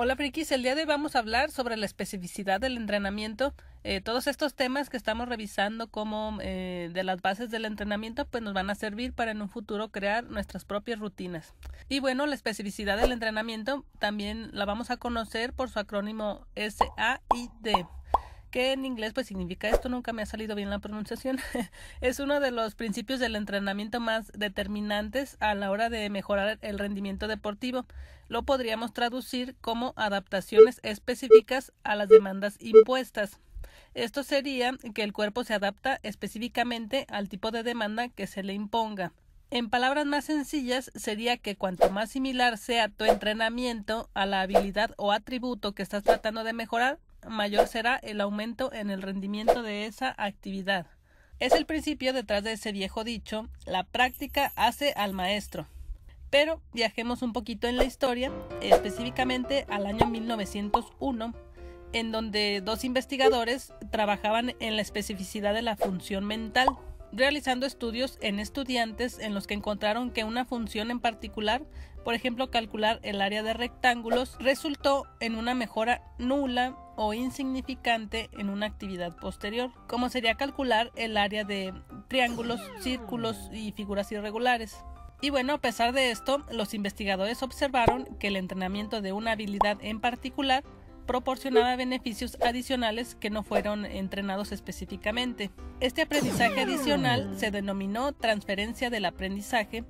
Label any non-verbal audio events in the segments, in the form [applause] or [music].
Hola Frikis, el día de hoy vamos a hablar sobre la especificidad del entrenamiento. Eh, todos estos temas que estamos revisando como eh, de las bases del entrenamiento pues nos van a servir para en un futuro crear nuestras propias rutinas. Y bueno, la especificidad del entrenamiento también la vamos a conocer por su acrónimo SAID. ¿Qué en inglés pues significa esto, nunca me ha salido bien la pronunciación, [laughs] es uno de los principios del entrenamiento más determinantes a la hora de mejorar el rendimiento deportivo. Lo podríamos traducir como adaptaciones específicas a las demandas impuestas. Esto sería que el cuerpo se adapta específicamente al tipo de demanda que se le imponga. En palabras más sencillas, sería que cuanto más similar sea tu entrenamiento a la habilidad o atributo que estás tratando de mejorar, mayor será el aumento en el rendimiento de esa actividad. Es el principio detrás de ese viejo dicho, la práctica hace al maestro. Pero viajemos un poquito en la historia, específicamente al año 1901, en donde dos investigadores trabajaban en la especificidad de la función mental, realizando estudios en estudiantes en los que encontraron que una función en particular, por ejemplo calcular el área de rectángulos, resultó en una mejora nula o insignificante en una actividad posterior, como sería calcular el área de triángulos, círculos y figuras irregulares. Y bueno, a pesar de esto, los investigadores observaron que el entrenamiento de una habilidad en particular proporcionaba beneficios adicionales que no fueron entrenados específicamente. Este aprendizaje adicional se denominó transferencia del aprendizaje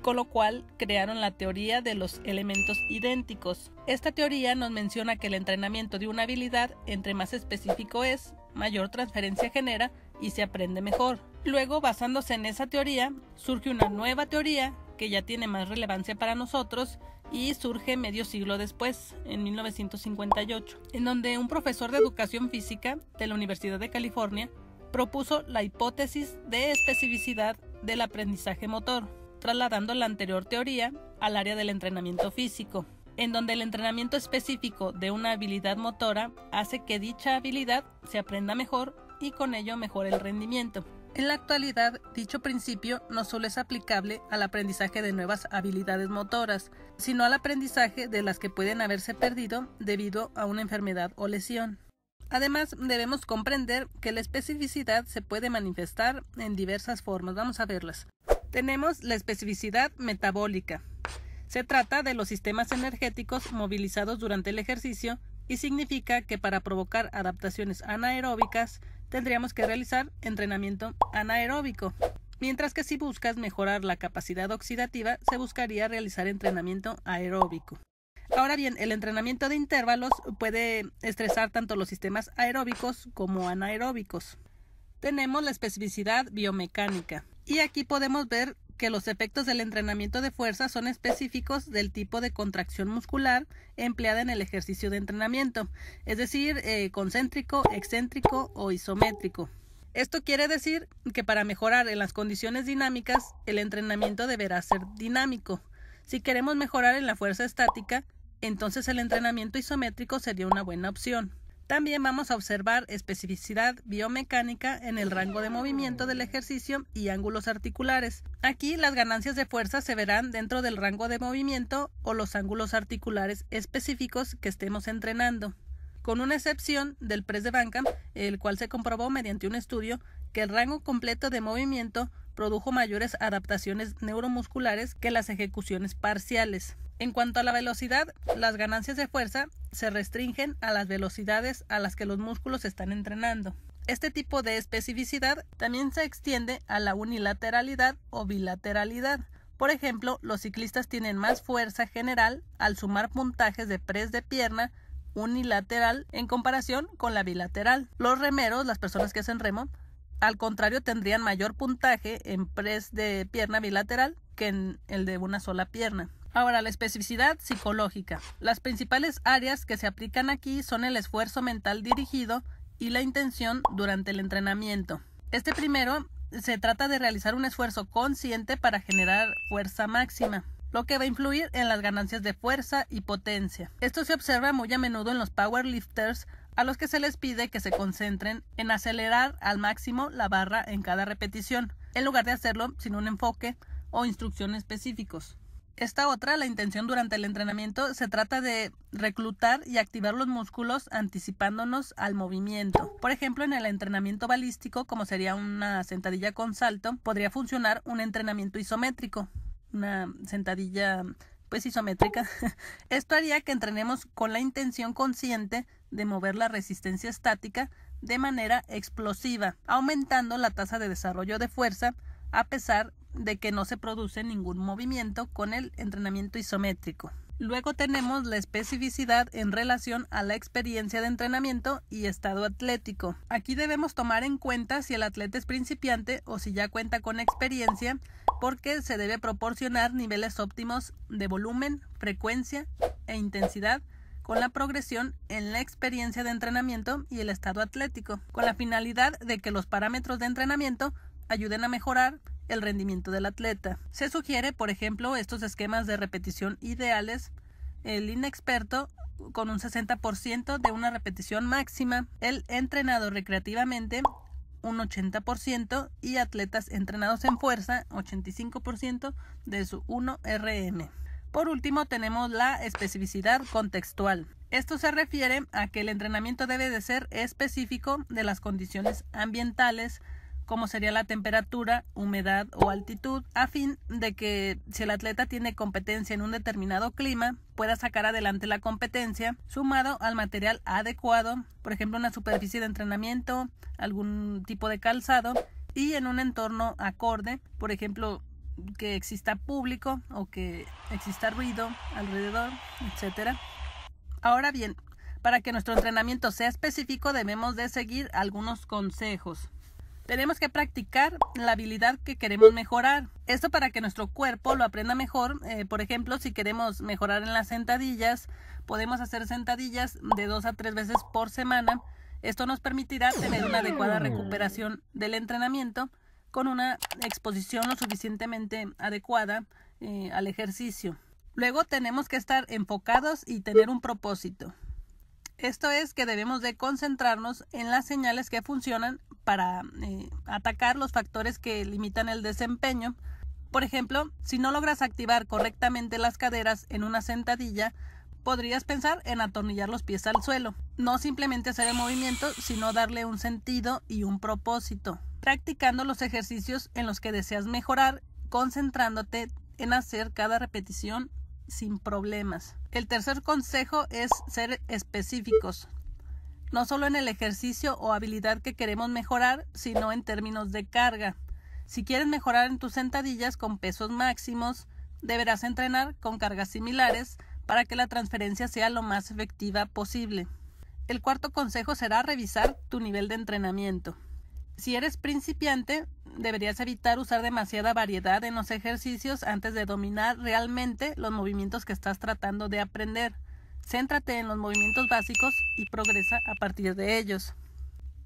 con lo cual crearon la teoría de los elementos idénticos. Esta teoría nos menciona que el entrenamiento de una habilidad, entre más específico es, mayor transferencia genera y se aprende mejor. Luego, basándose en esa teoría, surge una nueva teoría que ya tiene más relevancia para nosotros y surge medio siglo después, en 1958, en donde un profesor de educación física de la Universidad de California propuso la hipótesis de especificidad del aprendizaje motor, trasladando la anterior teoría al área del entrenamiento físico, en donde el entrenamiento específico de una habilidad motora hace que dicha habilidad se aprenda mejor y con ello mejore el rendimiento. En la actualidad, dicho principio no solo es aplicable al aprendizaje de nuevas habilidades motoras, sino al aprendizaje de las que pueden haberse perdido debido a una enfermedad o lesión. Además, debemos comprender que la especificidad se puede manifestar en diversas formas. Vamos a verlas tenemos la especificidad metabólica. Se trata de los sistemas energéticos movilizados durante el ejercicio y significa que para provocar adaptaciones anaeróbicas tendríamos que realizar entrenamiento anaeróbico, mientras que si buscas mejorar la capacidad oxidativa se buscaría realizar entrenamiento aeróbico. Ahora bien, el entrenamiento de intervalos puede estresar tanto los sistemas aeróbicos como anaeróbicos. Tenemos la especificidad biomecánica. Y aquí podemos ver que los efectos del entrenamiento de fuerza son específicos del tipo de contracción muscular empleada en el ejercicio de entrenamiento, es decir, eh, concéntrico, excéntrico o isométrico. Esto quiere decir que para mejorar en las condiciones dinámicas, el entrenamiento deberá ser dinámico. Si queremos mejorar en la fuerza estática, entonces el entrenamiento isométrico sería una buena opción. También vamos a observar especificidad biomecánica en el rango de movimiento del ejercicio y ángulos articulares. Aquí las ganancias de fuerza se verán dentro del rango de movimiento o los ángulos articulares específicos que estemos entrenando, con una excepción del press de banca, el cual se comprobó mediante un estudio que el rango completo de movimiento produjo mayores adaptaciones neuromusculares que las ejecuciones parciales. En cuanto a la velocidad, las ganancias de fuerza se restringen a las velocidades a las que los músculos están entrenando. Este tipo de especificidad también se extiende a la unilateralidad o bilateralidad. Por ejemplo, los ciclistas tienen más fuerza general al sumar puntajes de press de pierna unilateral en comparación con la bilateral. Los remeros, las personas que hacen remo, al contrario tendrían mayor puntaje en press de pierna bilateral que en el de una sola pierna. Ahora, la especificidad psicológica. Las principales áreas que se aplican aquí son el esfuerzo mental dirigido y la intención durante el entrenamiento. Este primero se trata de realizar un esfuerzo consciente para generar fuerza máxima lo que va a influir en las ganancias de fuerza y potencia. Esto se observa muy a menudo en los powerlifters a los que se les pide que se concentren en acelerar al máximo la barra en cada repetición, en lugar de hacerlo sin un enfoque o instrucción específicos. Esta otra, la intención durante el entrenamiento, se trata de reclutar y activar los músculos anticipándonos al movimiento. Por ejemplo, en el entrenamiento balístico, como sería una sentadilla con salto, podría funcionar un entrenamiento isométrico, una sentadilla pues isométrica. [laughs] Esto haría que entrenemos con la intención consciente de mover la resistencia estática de manera explosiva, aumentando la tasa de desarrollo de fuerza a pesar de que no se produce ningún movimiento con el entrenamiento isométrico. Luego tenemos la especificidad en relación a la experiencia de entrenamiento y estado atlético. Aquí debemos tomar en cuenta si el atleta es principiante o si ya cuenta con experiencia porque se debe proporcionar niveles óptimos de volumen, frecuencia e intensidad con la progresión en la experiencia de entrenamiento y el estado atlético, con la finalidad de que los parámetros de entrenamiento ayuden a mejorar el rendimiento del atleta. Se sugiere, por ejemplo, estos esquemas de repetición ideales, el inexperto con un 60% de una repetición máxima, el entrenado recreativamente un 80% y atletas entrenados en fuerza 85% de su 1RM. Por último tenemos la especificidad contextual. Esto se refiere a que el entrenamiento debe de ser específico de las condiciones ambientales, como sería la temperatura, humedad o altitud, a fin de que si el atleta tiene competencia en un determinado clima, pueda sacar adelante la competencia, sumado al material adecuado, por ejemplo una superficie de entrenamiento, algún tipo de calzado, y en un entorno acorde, por ejemplo que exista público o que exista ruido alrededor, etc. Ahora bien, para que nuestro entrenamiento sea específico debemos de seguir algunos consejos. Tenemos que practicar la habilidad que queremos mejorar. Esto para que nuestro cuerpo lo aprenda mejor. Eh, por ejemplo, si queremos mejorar en las sentadillas, podemos hacer sentadillas de dos a tres veces por semana. Esto nos permitirá tener una adecuada recuperación del entrenamiento con una exposición lo suficientemente adecuada eh, al ejercicio. Luego tenemos que estar enfocados y tener un propósito. Esto es que debemos de concentrarnos en las señales que funcionan para eh, atacar los factores que limitan el desempeño. Por ejemplo, si no logras activar correctamente las caderas en una sentadilla, podrías pensar en atornillar los pies al suelo. No simplemente hacer el movimiento, sino darle un sentido y un propósito. Practicando los ejercicios en los que deseas mejorar, concentrándote en hacer cada repetición sin problemas. El tercer consejo es ser específicos no solo en el ejercicio o habilidad que queremos mejorar, sino en términos de carga. Si quieres mejorar en tus sentadillas con pesos máximos, deberás entrenar con cargas similares para que la transferencia sea lo más efectiva posible. El cuarto consejo será revisar tu nivel de entrenamiento. Si eres principiante, deberías evitar usar demasiada variedad en los ejercicios antes de dominar realmente los movimientos que estás tratando de aprender. Céntrate en los movimientos básicos y progresa a partir de ellos.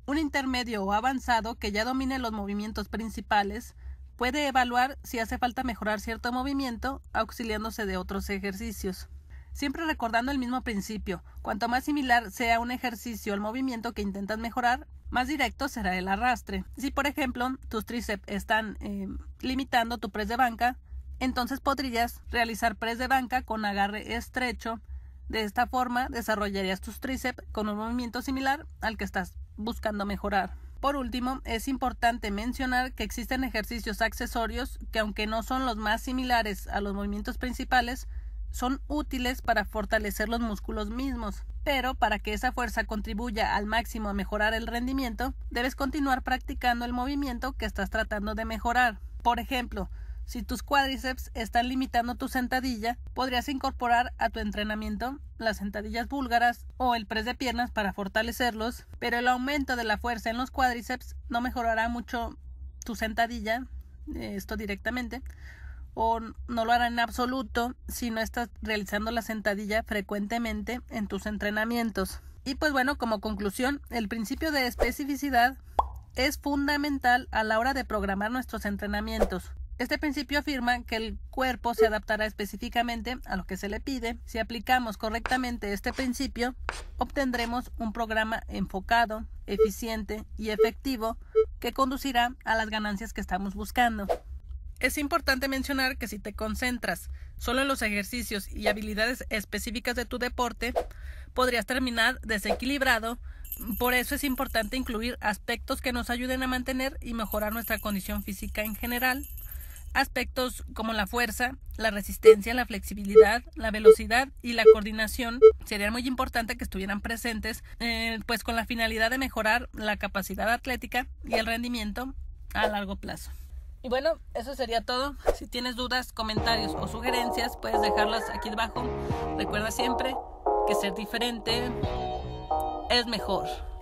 Un intermedio o avanzado que ya domine los movimientos principales puede evaluar si hace falta mejorar cierto movimiento auxiliándose de otros ejercicios. Siempre recordando el mismo principio, cuanto más similar sea un ejercicio al movimiento que intentas mejorar, más directo será el arrastre. Si por ejemplo tus tríceps están eh, limitando tu press de banca, entonces podrías realizar press de banca con agarre estrecho de esta forma desarrollarías tus tríceps con un movimiento similar al que estás buscando mejorar. Por último, es importante mencionar que existen ejercicios accesorios que aunque no son los más similares a los movimientos principales, son útiles para fortalecer los músculos mismos, pero para que esa fuerza contribuya al máximo a mejorar el rendimiento, debes continuar practicando el movimiento que estás tratando de mejorar. Por ejemplo, si tus cuádriceps están limitando tu sentadilla, podrías incorporar a tu entrenamiento las sentadillas búlgaras o el press de piernas para fortalecerlos, pero el aumento de la fuerza en los cuádriceps no mejorará mucho tu sentadilla, eh, esto directamente, o no lo hará en absoluto si no estás realizando la sentadilla frecuentemente en tus entrenamientos. Y pues bueno, como conclusión, el principio de especificidad es fundamental a la hora de programar nuestros entrenamientos. Este principio afirma que el cuerpo se adaptará específicamente a lo que se le pide. Si aplicamos correctamente este principio, obtendremos un programa enfocado, eficiente y efectivo que conducirá a las ganancias que estamos buscando. Es importante mencionar que si te concentras solo en los ejercicios y habilidades específicas de tu deporte, podrías terminar desequilibrado. Por eso es importante incluir aspectos que nos ayuden a mantener y mejorar nuestra condición física en general, Aspectos como la fuerza, la resistencia, la flexibilidad, la velocidad y la coordinación serían muy importante que estuvieran presentes, eh, pues con la finalidad de mejorar la capacidad atlética y el rendimiento a largo plazo. Y bueno, eso sería todo. Si tienes dudas, comentarios o sugerencias, puedes dejarlas aquí debajo. Recuerda siempre que ser diferente es mejor.